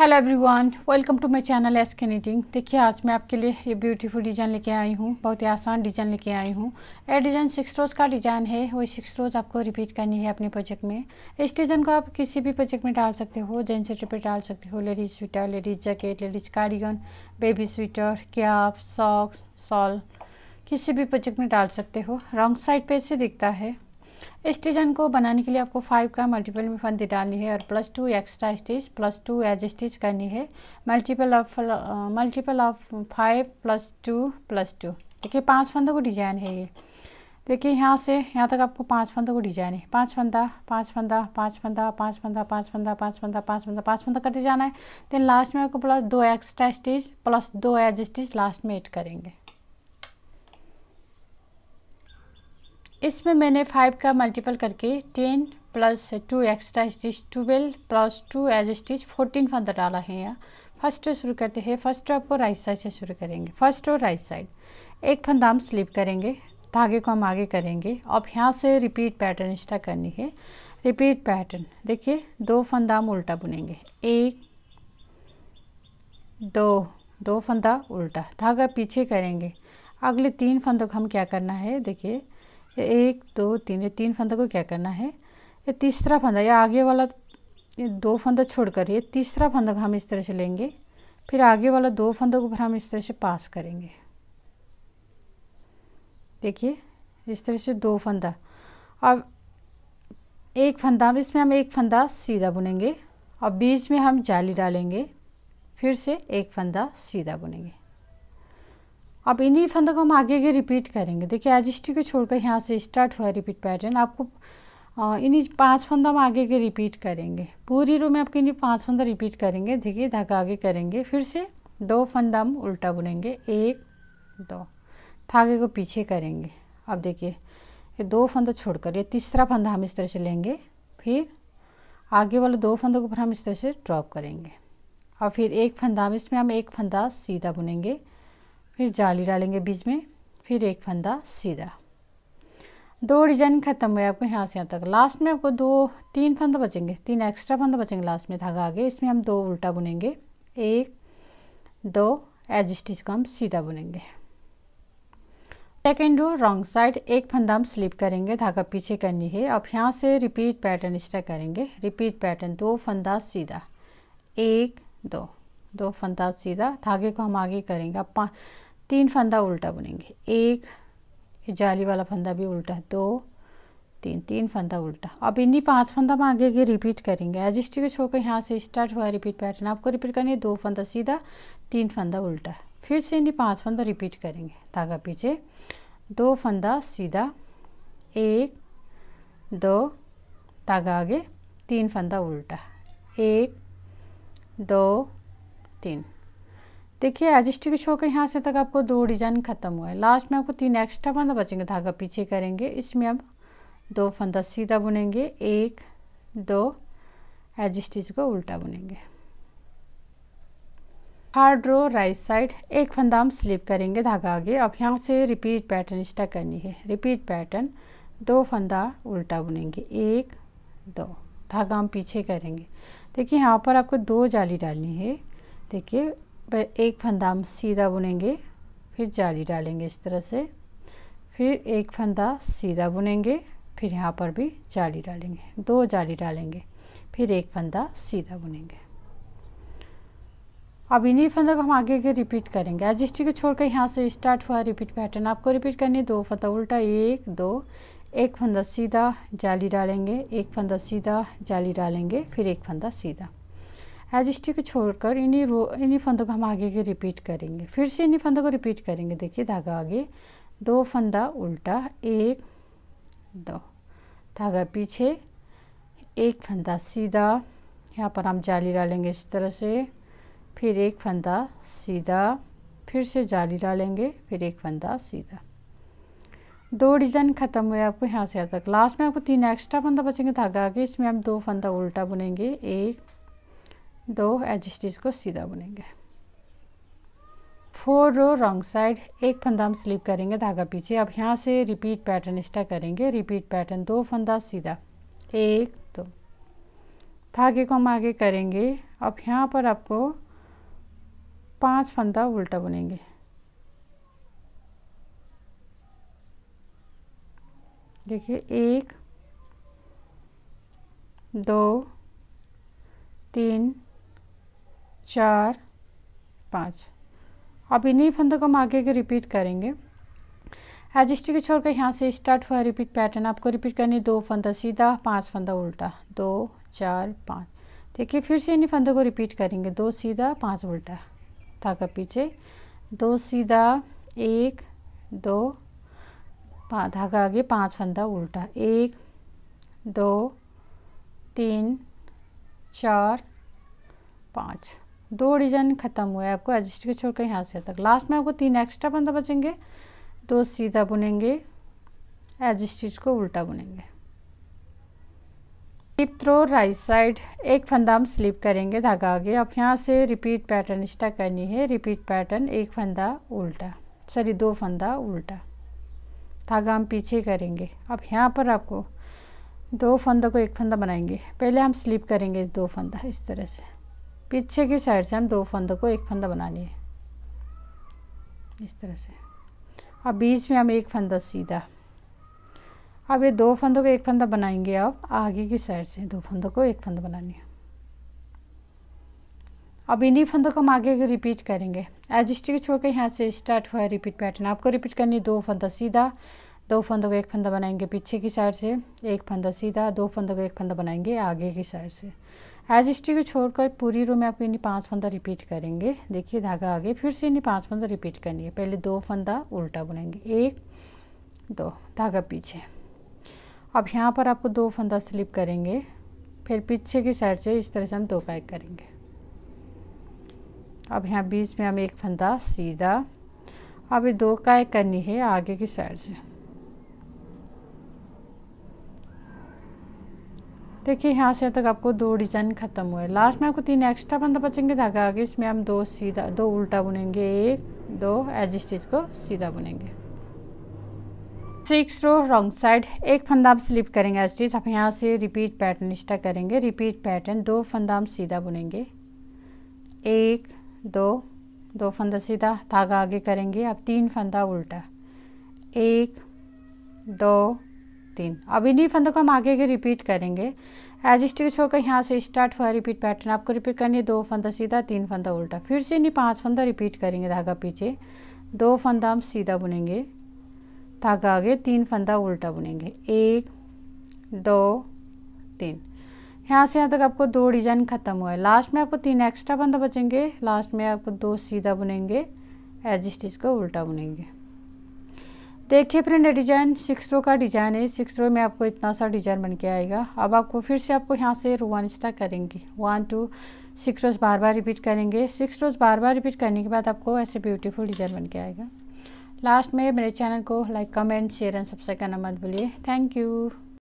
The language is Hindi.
hello everyone welcome to my channel S K knitting देखिए आज मैं आपके लिए ये ब्यूटीफुल डिज़ाइन लेके आई हूँ बहुत ही आसान डिज़ाइन लेके आई हूँ ये डिज़ाइन सिक्स रोज़ का डिज़ाइन है वही सिक्स रोज़ आपको रिपीट करनी है अपने प्रोजेक्ट में इस डिज़ाइन को आप किसी भी प्रोजेक्ट में डाल सकते हो जेंट्स स्वेटर पर डाल सकते हो ladies sweater ladies jacket ladies cardigan baby sweater cap socks shawl किसी भी प्रोजेक्ट में डाल सकते हो रॉन्ग साइड पर इसे दिखता है स्टेज को बनाने के लिए आपको फाइव का मल्टीपल में फंदी डालनी है और plus two extra stitch plus two edge stitch करनी है multiple of multiple of five plus two plus two देखिए पांच फंदों को डिजाइन है ये देखिए यहाँ से यहाँ तक आपको पांच फंदों को डिजाइन है पांच फंदा पांच फंदा पांच फंदा पांच फंदा पांच फंदा पांच फंदा पांच फंदा पांच फंदा करते जाना है देन लास्ट में आपको प्लस दो एक्स्ट्रा स्टिच प्लस दो एज स्टिच लास्ट में एड करेंगे इसमें मैंने फाइव का मल्टीपल करके ten plus two extra stitch twelve plus two edge stitch fourteen फंदा डाला है यहाँ फर्स्ट शुरू करते हैं फर्स्ट आपको राइट साइड से शुरू करेंगे फर्स्ट और राइट साइड एक फंदा हम स्लिप करेंगे धागे को हम आगे करेंगे अब यहाँ से रिपीट पैटर्न स्टा करनी है रिपीट पैटर्न देखिए दो फंदा हम उल्टा बुनेंगे एक दो दो फंदा उल्टा धागा पीछे करेंगे अगले तीन फंदों को हम क्या करना है देखिए ये एक दो तीन ये तीन फंदा को क्या करना है ये तीसरा फंदा या आगे वाला ये दो फंदा छोड़कर ये तीसरा फंदा को हम इस तरह से लेंगे फिर आगे वाला दो फंदों को फिर हम इस तरह से पास करेंगे देखिए इस तरह से दो फंदा अब एक फंदा इसमें हम एक फंदा सीधा बुनेंगे और बीच में हम जाली डालेंगे फिर से एक फंदा सीधा बुनेंगे अब इन्हीं फंदों को हम आगे आगे रिपीट करेंगे देखिए एजिस्टी को छोड़कर यहाँ से स्टार्ट हुआ रिपीट पैटर्न आपको इन्हीं पांच फंदा हम आगे आगे रिपीट करेंगे पूरी रो में आपके इन्हीं पांच फंदा रिपीट करेंगे देखिए धागा आगे करेंगे फिर से दो फंदा हम उल्टा बुनेंगे एक दो धागे को पीछे करेंगे अब देखिए ये दो फंदा छोड़कर ये तीसरा फंदा हम इस तरह से लेंगे फिर आगे वाले दो फंदों के ऊपर हम इस तरह से ड्रॉप करेंगे और फिर एक फंदा हम इसमें हम एक फंदा सीधा बुनेंगे फिर जाली डालेंगे बीच में फिर एक फंदा सीधा दो डिजाइन खत्म हुए आपको यहाँ से यहाँ तक लास्ट में आपको दो तीन फंदा बचेंगे तीन एक्स्ट्रा फंदा बचेंगे लास्ट में धागा आगे इसमें हम दो उल्टा बुनेंगे एक दो एज स्टिच को हम सीधा बुनेंगे सेकेंड रो रॉन्ग साइड एक फंदा हम स्लिप करेंगे धागा पीछे करनी है अब यहाँ से रिपीट पैटर्न तरह करेंगे रिपीट पैटर्न दो फंदा सीधा एक दो दो फंदा सीधा धागे को हम आगे करेंगे अब तीन फंदा उल्टा बुनेंगे एक जाली वाला फंदा भी उल्टा दो तीन तीन फंदा उल्टा अब इन्हीं पांच फंदा हम आगे आगे रिपीट करेंगे एजिस्टिक स्टिच होकर यहाँ से स्टार्ट हुआ रिपीट पैटर्न आपको रिपीट करनी है दो फंदा सीधा तीन फंदा उल्टा फिर से इन्हीं पांच फंदा रिपीट करेंगे धागा पीछे दो फंदा सीधा एक दो धागा आगे तीन फंदा उल्टा एक दो तीन देखिए एजिस्टिक शो के यहाँ से तक आपको दो डिजाइन खत्म हुआ है लास्ट में आपको तीन एक्स्ट्रा फंदा बचेंगे धागा पीछे करेंगे इसमें अब दो फंदा सीधा बुनेंगे एक दो एज स्टिच को उल्टा बुनेंगे हार्ड रो राइट साइड एक फंदा हम स्लिप करेंगे धागा आगे अब यहाँ से रिपीट पैटर्न स्टक करनी है रिपीट पैटर्न दो फंदा उल्टा बुनेंगे एक दो धागा हम पीछे करेंगे देखिए यहाँ पर आपको दो जाली डालनी है देखिए पर एक फंदा हम सीधा बुनेंगे फिर जाली डालेंगे इस तरह से फिर एक फंदा सीधा बुनेंगे फिर यहाँ पर भी जाली डालेंगे दो जाली डालेंगे फिर एक फंदा सीधा बुनेंगे अब इन्हीं फंदा को हम आगे आगे रिपीट करेंगे एजिस्टी को छोड़कर यहाँ से स्टार्ट हुआ रिपीट पैटर्न आपको रिपीट करनी है दो फंदा उल्टा एक दो एक फंदा सीधा जाली डालेंगे एक फंदा सीधा जाली डालेंगे फिर एक फंदा सीधा एजिस्टी को छोड़कर इन्हीं रो इन्हीं फंदों को हम आगे के रिपीट करेंगे फिर से इन्हीं फंदों को रिपीट करेंगे देखिए धागा आगे दो फंदा उल्टा एक दो धागा पीछे एक फंदा सीधा यहाँ पर हम जाली डालेंगे इस तरह से फिर एक फंदा सीधा फिर से जाली डालेंगे फिर एक फंदा सीधा दो डिजाइन ख़त्म हुए आपको यहाँ से यहाँ तक लास्ट में आपको तीन एक्स्ट्रा फंदा बचेंगे धागा आगे इसमें हम दो फंदा उल्टा बुनेंगे एक दो एज स्टिच को सीधा बुनेंगे फोर रो रॉन्ग साइड एक फंदा हम स्लिप करेंगे धागा पीछे अब यहाँ से रिपीट पैटर्न स्टा करेंगे रिपीट पैटर्न दो फंदा सीधा एक दो धागे को हम आगे करेंगे अब यहाँ पर आपको पांच फंदा उल्टा बुनेंगे देखिए एक दो तीन चार पाँच अब इन्हीं फंदों को हम आगे आगे रिपीट करेंगे एजिस्टी को छोड़कर यहाँ से स्टार्ट हुआ रिपीट पैटर्न आपको रिपीट करनी दो फंदा सीधा पांच फंदा उल्टा दो चार पाँच देखिए फिर से इन्हीं फंदों को रिपीट करेंगे दो सीधा पाँच उल्टा धागा पीछे दो सीधा एक दो धागा आगे पांच फंदा उल्टा एक दो तीन चार पाँच दो डिजाइन खत्म हुआ है आपको एडजस्ट के छोड़कर यहाँ से तक लास्ट में आपको तीन एक्स्ट्रा बंदा बचेंगे दो सीधा बुनेंगे एडजस्टिज को उल्टा बुनेंगे स्लिप थ्रो राइट साइड एक फंदा हम स्लिप करेंगे धागा आगे अब यहाँ से रिपीट पैटर्न स्टा करनी है रिपीट पैटर्न एक फंदा उल्टा सॉरी दो फंदा उल्टा धागा हम पीछे करेंगे अब यहाँ पर आपको दो फंदों को एक फंदा बनाएंगे पहले हम स्लिप करेंगे दो फंदा इस तरह से पीछे की साइड से हम दो फंदों को एक फंदा बनानी है इस तरह से अब बीच में हम एक फंदा सीधा अब ये दो फंदों को एक फंदा बनाएंगे अब आगे की साइड से दो फंदों को एक फंदा बनानी है अब इन्हीं फंदों को हम आगे रिपीट करेंगे एज स्टिक छोड़ के यहाँ से स्टार्ट हुआ है रिपीट पैटर्न आपको रिपीट करनी है दो फंदा सीधा दो फंदों को एक फंदा बनाएंगे पीछे की साइड से एक फंदा सीधा दो फंदों को एक फंदा बनाएंगे आगे की साइड से एज स्टी को छोड़कर पूरी रो में आपको इन्हीं पाँच फंदा रिपीट करेंगे देखिए धागा आगे फिर से इन्हीं पाँच फंदा रिपीट करनी है पहले दो फंदा उल्टा बुनेंगे एक दो धागा पीछे अब यहाँ पर आपको दो फंदा स्लिप करेंगे फिर पीछे की साइड से इस तरह से हम दो पैक करेंगे अब यहाँ बीच में हम एक फंदा सीधा अभी दो दो काय करनी है आगे की साइड से देखिए यहाँ से तक आपको दो डिजाइन खत्म हुए लास्ट में आपको तीन एक्स्ट्रा बंदा बचेंगे धागा तो आगे इसमें हम दो सीधा दो उल्टा बुनेंगे एक दो एज स्टिच को सीधा बुनेंगे सिक्स रो रॉन्ग साइड एक फंदा हम स्लिप करेंगे एज स्टिच आप यहाँ से रिपीट पैटर्न स्टा करेंगे रिपीट पैटर्न दो फंदा हम सीधा बुनेंगे एक दो दो फंदा सीधा धागा आगे करेंगे अब तीन फंदा उल्टा एक दो तीन अब इन्हीं फंदों को हम आगे आगे रिपीट करेंगे एज स्टिच होकर यहाँ से स्टार्ट हुआ रिपीट पैटर्न आपको रिपीट करनी है दो फंदा सीधा तीन फंदा उल्टा फिर से इन्हीं पाँच फंदा रिपीट करेंगे धागा पीछे दो फंदा हम सीधा बुनेंगे धागा आगे तीन फंदा उल्टा बुनेंगे एक दो तीन यहाँ से यहाँ तक आपको दो डिजाइन ख़त्म हुआ है लास्ट में आपको तीन एक्स्ट्रा फंदा बचेंगे लास्ट में आपको दो सीधा बुनेंगे एज स्टिच को उल्टा बुनेंगे देखिए फ्रेंड डिजाइन सिक्स रो का डिजाइन है सिक्स रो में आपको इतना सा डिजाइन बन के आएगा अब आपको फिर से आपको यहाँ से वन स्टा करेंगे वन टू सिक्स रोज बार बार रिपीट करेंगे सिक्स रोज बार बार रिपीट करने के बाद आपको ऐसे ब्यूटीफुल डिजाइन बन के आएगा लास्ट में मेरे चैनल को like comment share and subscribe करना मत भूलिए थैंक यू